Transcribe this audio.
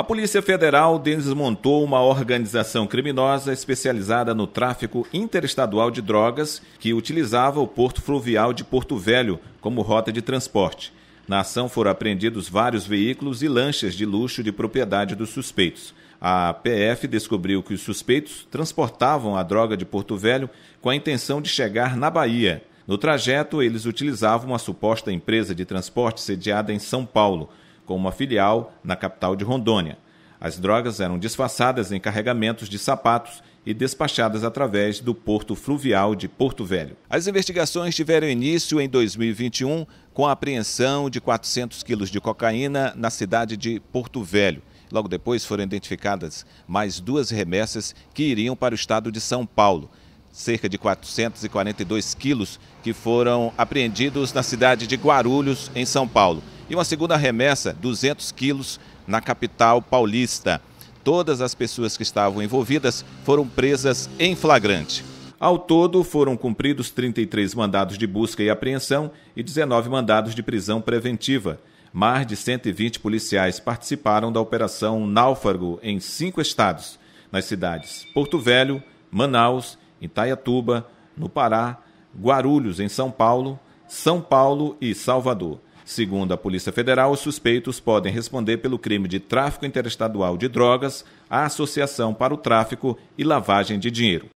A Polícia Federal desmontou uma organização criminosa especializada no tráfico interestadual de drogas que utilizava o porto fluvial de Porto Velho como rota de transporte. Na ação foram apreendidos vários veículos e lanchas de luxo de propriedade dos suspeitos. A PF descobriu que os suspeitos transportavam a droga de Porto Velho com a intenção de chegar na Bahia. No trajeto, eles utilizavam uma suposta empresa de transporte sediada em São Paulo com uma filial na capital de Rondônia. As drogas eram disfarçadas em carregamentos de sapatos e despachadas através do porto fluvial de Porto Velho. As investigações tiveram início em 2021 com a apreensão de 400 quilos de cocaína na cidade de Porto Velho. Logo depois foram identificadas mais duas remessas que iriam para o estado de São Paulo. Cerca de 442 quilos que foram apreendidos na cidade de Guarulhos, em São Paulo. E uma segunda remessa, 200 quilos, na capital paulista. Todas as pessoas que estavam envolvidas foram presas em flagrante. Ao todo, foram cumpridos 33 mandados de busca e apreensão e 19 mandados de prisão preventiva. Mais de 120 policiais participaram da Operação Náufrago em cinco estados, nas cidades Porto Velho, Manaus, Itaiatuba, no Pará, Guarulhos, em São Paulo, São Paulo e Salvador. Segundo a Polícia Federal, os suspeitos podem responder pelo crime de tráfico interestadual de drogas, associação para o tráfico e lavagem de dinheiro.